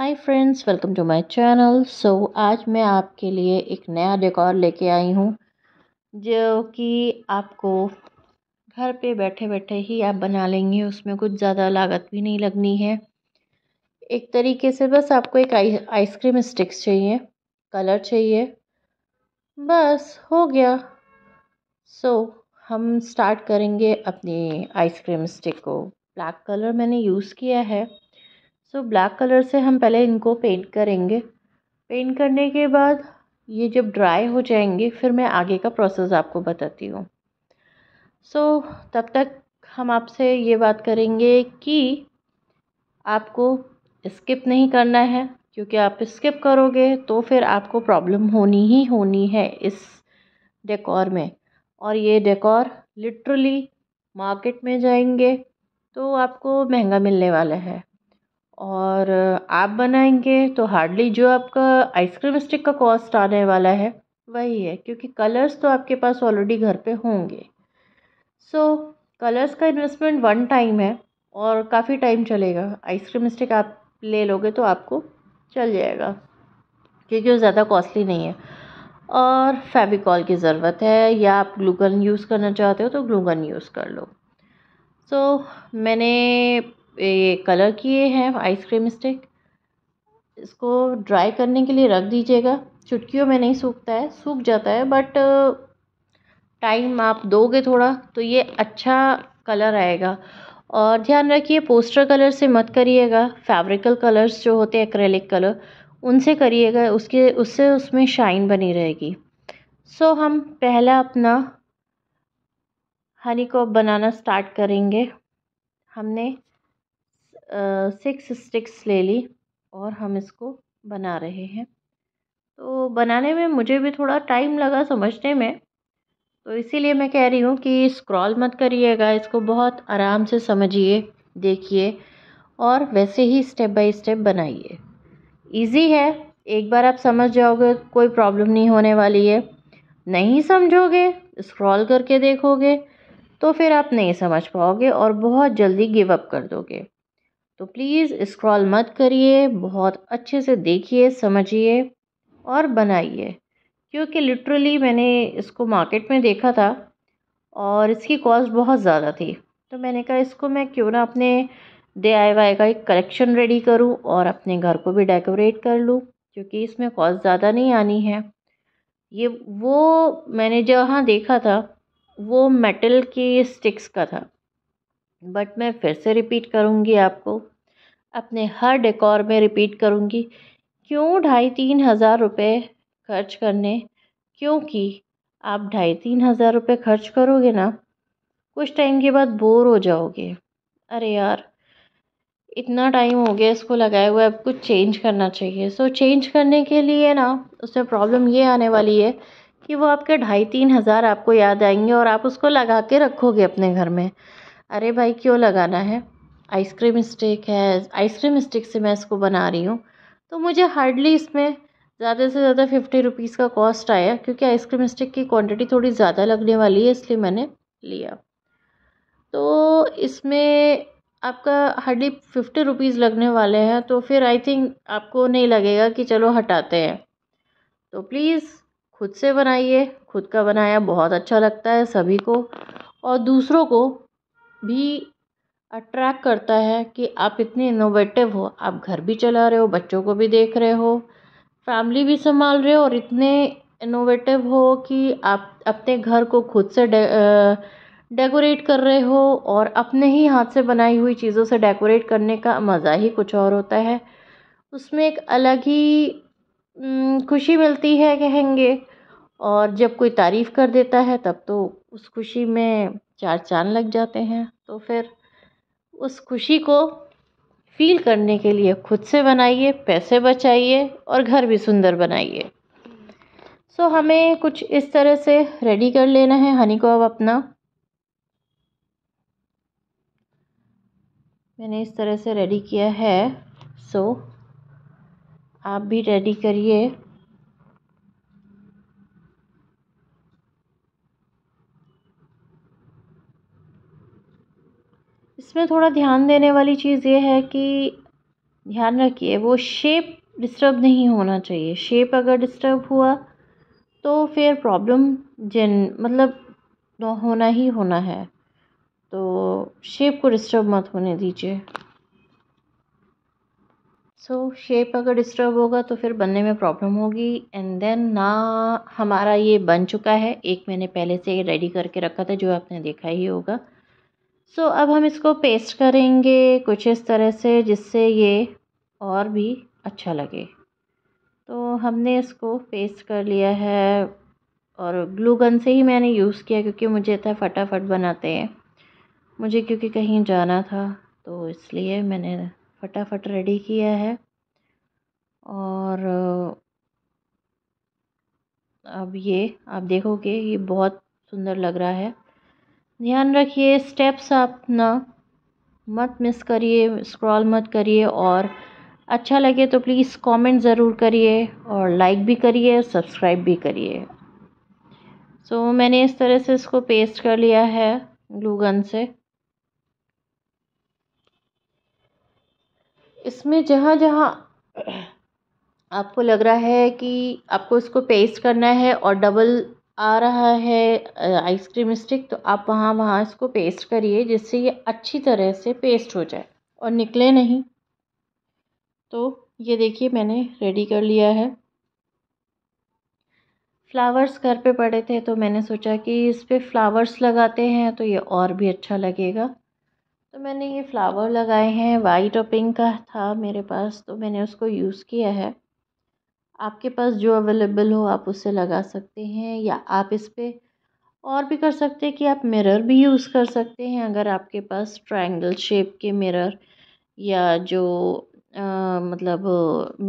hi friends welcome to my channel so आज मैं आपके लिए एक नया डेकोर लेके आई हूँ जो कि आपको घर पे बैठे बैठे ही आप बना लेंगे उसमें कुछ ज़्यादा लागत भी नहीं लगनी है एक तरीके से बस आपको एक आइसक्रीम स्टिक्स चाहिए कलर चाहिए बस हो गया सो so, हम स्टार्ट करेंगे अपनी आइसक्रीम स्टिक को ब्लैक कलर मैंने यूज़ किया है सो ब्लैक कलर से हम पहले इनको पेंट करेंगे पेंट करने के बाद ये जब ड्राई हो जाएंगे फिर मैं आगे का प्रोसेस आपको बताती हूँ सो so, तब तक हम आपसे ये बात करेंगे कि आपको स्किप नहीं करना है क्योंकि आप स्किप करोगे तो फिर आपको प्रॉब्लम होनी ही होनी है इस डेकोर में और ये डेकोर लिटरली मार्केट में जाएंगे तो आपको महंगा मिलने वाला है और आप बनाएंगे तो हार्डली जो आपका आइसक्रीम स्टिक का कॉस्ट आने वाला है वही है क्योंकि कलर्स तो आपके पास ऑलरेडी घर पे होंगे सो so, कलर्स का इन्वेस्टमेंट वन टाइम है और काफ़ी टाइम चलेगा आइसक्रीम स्टिक आप ले लोगे तो आपको चल जाएगा क्योंकि वो ज़्यादा कॉस्टली नहीं है और फेविकॉल की ज़रूरत है या आप ग्लूगन यूज़ करना चाहते हो तो ग्लूगन यूज़ कर लो सो so, मैंने ये कलर किए हैं आइसक्रीम स्टिक इसको ड्राई करने के लिए रख दीजिएगा चुटकियों में नहीं सूखता है सूख जाता है बट टाइम uh, आप दोगे थोड़ा तो ये अच्छा कलर आएगा और ध्यान रखिए पोस्टर कलर से मत करिएगा फैब्रिकल कलर्स जो होते हैं एक्रेलिक कलर उनसे करिएगा उसके उससे उसमें शाइन बनी रहेगी सो so, हम पहला अपना हनी कॉप बनाना स्टार्ट करेंगे हमने सिक्स स्टिक्स ले ली और हम इसको बना रहे हैं तो बनाने में मुझे भी थोड़ा टाइम लगा समझने में तो इसीलिए मैं कह रही हूँ कि स्क्रॉल मत करिएगा इसको बहुत आराम से समझिए देखिए और वैसे ही स्टेप बाय स्टेप बनाइए इजी है एक बार आप समझ जाओगे कोई प्रॉब्लम नहीं होने वाली है नहीं समझोगे स्क्रॉल करके देखोगे तो फिर आप नहीं समझ पाओगे और बहुत जल्दी गिव अप कर दोगे तो प्लीज़ इस्क्रॉल मत करिए बहुत अच्छे से देखिए समझिए और बनाइए क्योंकि लिटरली मैंने इसको मार्केट में देखा था और इसकी कॉस्ट बहुत ज़्यादा थी तो मैंने कहा इसको मैं क्यों ना अपने डे आई वाई का एक कलेक्शन रेडी करूं और अपने घर को भी डेकोरेट कर लूं क्योंकि इसमें कॉस्ट ज़्यादा नहीं आनी है ये वो मैंने जहाँ देखा था वो मेटल के स्टिक्स का था बट मैं फिर से रिपीट करूँगी आपको अपने हर डेकोर में रिपीट करूँगी क्यों ढाई तीन हज़ार रुपये खर्च करने क्योंकि आप ढाई तीन हज़ार रुपये खर्च करोगे ना कुछ टाइम के बाद बोर हो जाओगे अरे यार इतना टाइम हो गया इसको लगाए हुए अब कुछ चेंज करना चाहिए सो so, चेंज करने के लिए ना उससे प्रॉब्लम ये आने वाली है कि वो आपके ढाई तीन हज़ार आपको याद आएंगे और आप उसको लगा के रखोगे अपने घर में अरे भाई क्यों लगाना है आइसक्रीम स्टिक है आइसक्रीम स्टिक से मैं इसको बना रही हूँ तो मुझे हार्डली इसमें ज़्यादा से ज़्यादा फिफ्टी रुपीज़ का कॉस्ट आया क्योंकि आइसक्रीम स्टिक की क्वांटिटी थोड़ी ज़्यादा लगने वाली है इसलिए मैंने लिया तो इसमें आपका हार्डली फिफ्टी रुपीज़ लगने वाले हैं तो फिर आई थिंक आपको नहीं लगेगा कि चलो हटाते हैं तो प्लीज़ खुद से बनाइए खुद का बनाया बहुत अच्छा लगता है सभी को और दूसरों को भी अट्रैक्ट करता है कि आप इतने इनोवेटिव हो आप घर भी चला रहे हो बच्चों को भी देख रहे हो फैमिली भी संभाल रहे हो और इतने इनोवेटिव हो कि आप अपने घर को खुद से डेकोरेट कर रहे हो और अपने ही हाथ से बनाई हुई चीज़ों से डेकोरेट करने का मज़ा ही कुछ और होता है उसमें एक अलग ही खुशी मिलती है कहेंगे और जब कोई तारीफ़ कर देता है तब तो उस खुशी में चार चाँद लग जाते हैं तो फिर उस खुशी को फ़ील करने के लिए खुद से बनाइए पैसे बचाइए और घर भी सुंदर बनाइए सो so, हमें कुछ इस तरह से रेडी कर लेना है हनी को अब अपना मैंने इस तरह से रेडी किया है सो so, आप भी रेडी करिए इसमें थोड़ा ध्यान देने वाली चीज़ ये है कि ध्यान रखिए वो शेप डिस्टर्ब नहीं होना चाहिए शेप अगर डिस्टर्ब हुआ तो फिर प्रॉब्लम जिन मतलब होना ही होना है तो शेप को डिस्टर्ब मत होने दीजिए सो so, शेप अगर डिस्टर्ब होगा तो फिर बनने में प्रॉब्लम होगी एंड देन ना हमारा ये बन चुका है एक मैंने पहले से ये रेडी करके रखा था जो आपने देखा ही होगा सो so, अब हम इसको पेस्ट करेंगे कुछ इस तरह से जिससे ये और भी अच्छा लगे तो हमने इसको पेस्ट कर लिया है और ग्लू गन से ही मैंने यूज़ किया क्योंकि मुझे था फटाफट बनाते हैं मुझे क्योंकि कहीं जाना था तो इसलिए मैंने फटाफट रेडी किया है और अब ये आप देखोगे ये बहुत सुंदर लग रहा है ध्यान रखिए स्टेप्स आप ना मत मिस करिए स्क्रॉल मत करिए और अच्छा लगे तो प्लीज़ कमेंट ज़रूर करिए और लाइक भी करिए और सब्सक्राइब भी करिए सो so, मैंने इस तरह से इसको पेस्ट कर लिया है ग्लू गन से इसमें जहाँ जहाँ आपको लग रहा है कि आपको इसको पेस्ट करना है और डबल आ रहा है आइसक्रीम स्टिक तो आप वहाँ वहाँ इसको पेस्ट करिए जिससे ये अच्छी तरह से पेस्ट हो जाए और निकले नहीं तो ये देखिए मैंने रेडी कर लिया है फ्लावर्स घर पे पड़े थे तो मैंने सोचा कि इस पर फ्लावर्स लगाते हैं तो ये और भी अच्छा लगेगा तो मैंने ये फ्लावर लगाए हैं वाइट और पिंक का था मेरे पास तो मैंने उसको यूज़ किया है आपके पास जो अवेलेबल हो आप उसे लगा सकते हैं या आप इस पर और भी कर सकते हैं कि आप मिरर भी यूज़ कर सकते हैं अगर आपके पास ट्रायंगल शेप के मिरर या जो आ, मतलब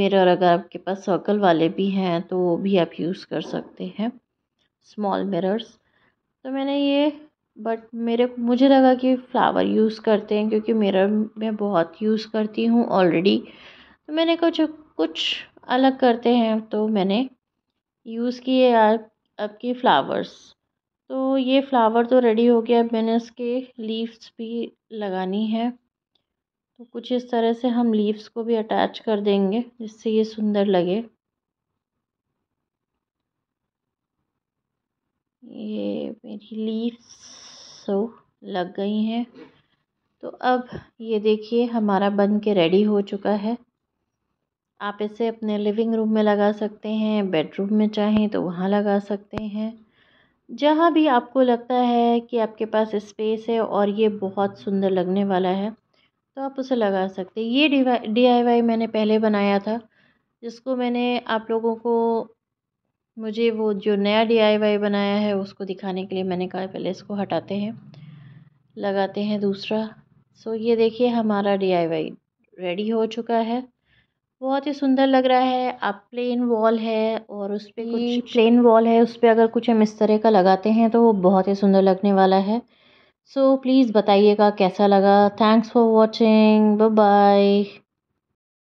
मिरर अगर आपके पास सर्कल वाले भी हैं तो वो भी आप यूज़ कर सकते हैं स्मॉल मिरर्स तो मैंने ये बट मेरे मुझे लगा कि फ़्लावर यूज़ करते हैं क्योंकि मिरर मैं बहुत यूज़ करती हूँ ऑलरेडी तो मैंने कुछ कुछ अलग करते हैं तो मैंने यूज़ किए अब के फ्लावर्स तो ये फ्लावर तो रेडी हो गया अब मैंने इसके लीव्स भी लगानी है तो कुछ इस तरह से हम लीव्स को भी अटैच कर देंगे जिससे ये सुंदर लगे ये मेरी लीव्स सो लग गई हैं तो अब ये देखिए हमारा बन के रेडी हो चुका है आप इसे अपने लिविंग रूम में लगा सकते हैं बेडरूम में चाहें तो वहाँ लगा सकते हैं जहाँ भी आपको लगता है कि आपके पास स्पेस है और ये बहुत सुंदर लगने वाला है तो आप उसे लगा सकते हैं ये डी मैंने पहले बनाया था जिसको मैंने आप लोगों को मुझे वो जो नया डी बनाया है उसको दिखाने के लिए मैंने कहा पहले इसको हटाते हैं लगाते हैं दूसरा सो ये देखिए हमारा डी रेडी हो चुका है बहुत ही सुंदर लग रहा है आप प्लेन वॉल है और उस पर कुछ प्लेन वॉल है उस पर अगर कुछ हम इस तरह का लगाते हैं तो वो बहुत ही सुंदर लगने वाला है सो प्लीज़ बताइएगा कैसा लगा थैंक्स फॉर वॉचिंग बाय